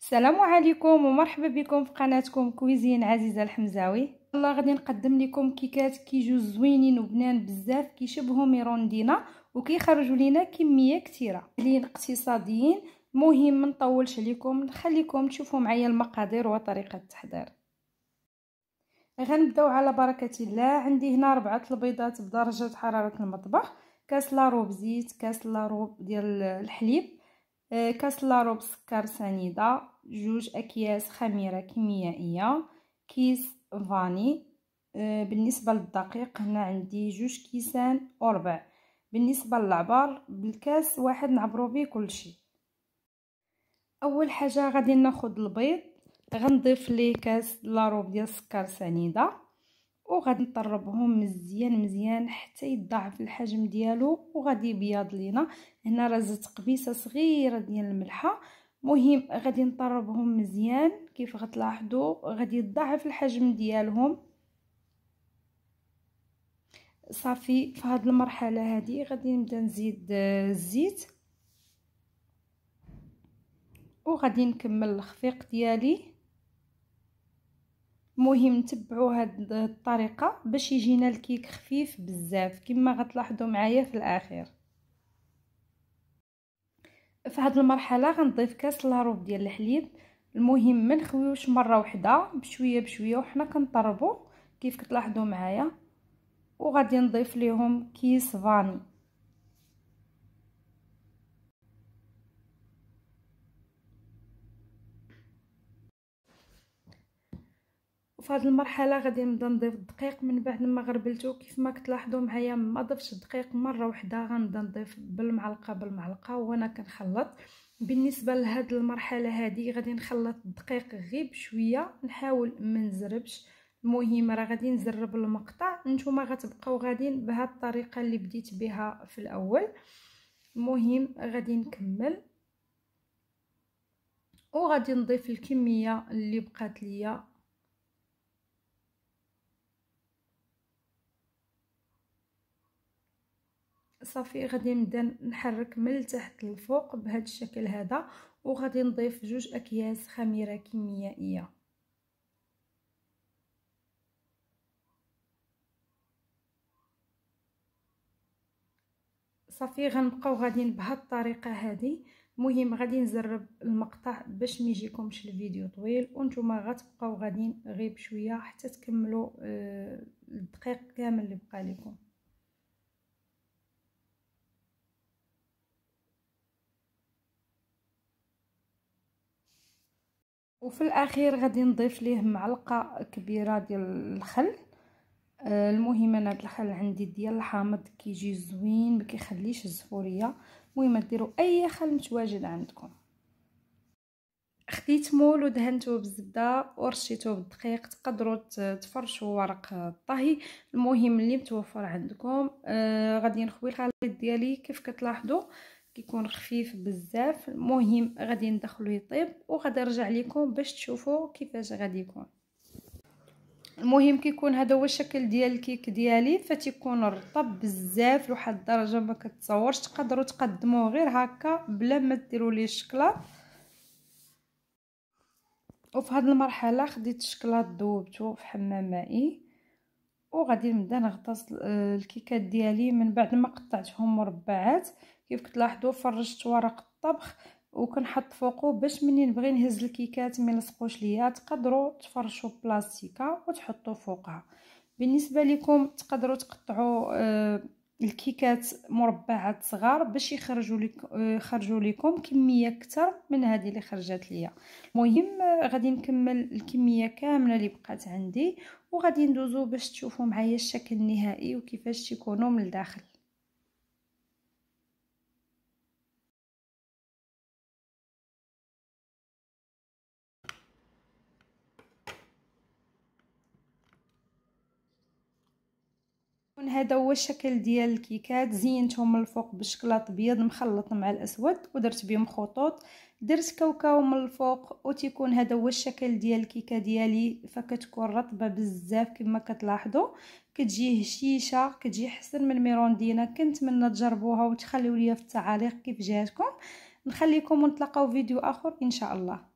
السلام عليكم ومرحبا بكم في قناتكم كويزين عزيزه الحمزاوي الله غادي نقدم لكم كيكات كيجو زوينين وبنان بزاف كيشبهوا ميروندينا وكيخرجوا لينا كميه كثيره لين اقتصاديين مهم ما نطولش عليكم نخليكم تشوفوا معايا المقادير وطريقه التحضير غنبداو على بركه الله عندي هنا ربعه البيضات بدرجه حراره المطبخ كاس لا روب زيت كاس لا روب ديال الحليب كاس لاروب سكر سنيدة جوج أكياس خميرة كيميائية كيس فاني بالنسبة للدقيق هنا عندي جوج كيسان وربع بالنسبة للعبار بالكاس واحد نعبرو بيه كلشي أول حاجة غادي ناخد البيض غنضيف ليه كاس لاروب ديال السكر سنيده وغادي نطربهم مزيان مزيان حتى يضاعف الحجم ديالو وغادي يبيض لينا هنا راه زدت قبيصه صغيره ديال الملحه مهم غادي نطربهم مزيان كيف غتلاحظوا غادي يضاعف الحجم ديالهم صافي في هاد المرحله هادي غادي نبدا نزيد آه، الزيت وغادي نكمل الخفيق ديالي مهم نتبعوا هاد الطريقه باش يجينا الكيك خفيف بزاف كما غتلاحظوا معايا في الاخير في هاد المرحله غنضيف كاس لاروب ديال الحليب المهم ما نخويوش مره واحده بشويه بشويه وحنا كنطربوا كيف كتلاحظوا معايا وغادي نضيف ليهم كيس فاني وفي هذه المرحله غادي نبدا نضيف الدقيق من بعد ما غربلته كيف ما كتلاحظوا معايا ما ضفتش الدقيق مره واحده غنبدا نضيف بالمعلقه بالمعلقه وانا كنخلط بالنسبه لهاد المرحله هذه غادي نخلط الدقيق غير بشويه نحاول ما نزربش المهم راه غادي نزرب المقطع نتوما غتبقاو غادي بهاد الطريقه اللي بديت بها في الاول المهم غادي نكمل وغادي نضيف الكميه اللي بقات ليا صافي غادي نبدا نحرك من التحت للفوق بهذا الشكل هذا وغادي نضيف جوج اكياس خميره كيميائيه صافي غنبقاو غاديين بهاد الطريقه هذه مهم غادي نزرب المقطع باش ما يجيكمش الفيديو طويل وانتم غتبقاو غاديين غير بشويه حتى تكملوا آه، الدقيق كامل اللي بقى لكم وفي الاخير غادي نضيف ليه معلقه كبيره ديال الخل آه، المهم انا هاد الخل عندي ديال الحامض كيجي زوين ما كيخليش الزفوريه المهم ديروا اي خل متواجد عندكم خديت مول ودهنته بالزبده ورشيته بالدقيق تقدروا تفرشوا ورق الطهي المهم اللي متوفر عندكم آه غادي نخوي الخليط ديالي كيف كتلاحظوا كيكون خفيف بزاف المهم غادي ندخلو يطيب وغادي نرجع لكم باش تشوفوا كيفاش غادي يكون المهم كيكون هذا هو الشكل ديال الكيك ديالي فتيكون رطب بزاف لواحد الدرجه ما كتصورش تقدروا تقدموه غير هكا بلا ما ديروا ليه الشكلاط وفي هذه المرحله خديت الشكلاط ذوبته في حمام مائي وغادي نبدا نغطس الكيكات ديالي من بعد ما قطعتهم مربعات كيف كتلاحظوا فرشت ورق الطبخ وكنحط فوقو باش مني نبغي نهز الكيكات ما يلصقوش ليا تقدروا تفرشوا بلاستيكه وتحطوا فوقها بالنسبه لكم تقدروا تقطعوا آه، الكيكات مربعات صغار باش يخرجوا لك آه، يخرجوا لكم كميه اكثر من هذه اللي خرجت ليا المهم آه، غادي نكمل الكميه كامله اللي بقات عندي وغادي ندوزو باش تشوفوا معايا الشكل النهائي وكيفاش تيكونوا من الداخل هذا هو الشكل ديال الكيكات زينتهم من الفوق بالشكلاط ابيض مخلط مع الاسود ودرت بهم خطوط درت كاوكاو من الفوق وتيكون هذا هو الشكل ديال الكيكه ديالي فكتكون رطبه بزاف كما كتلاحظوا كتجي هشيشه كتجي حسن من الميروندينا كنتمنى تجربوها وتخليو ليا في التعاليق كيف جاتكم نخليكم ونتلاقاو فيديو اخر ان شاء الله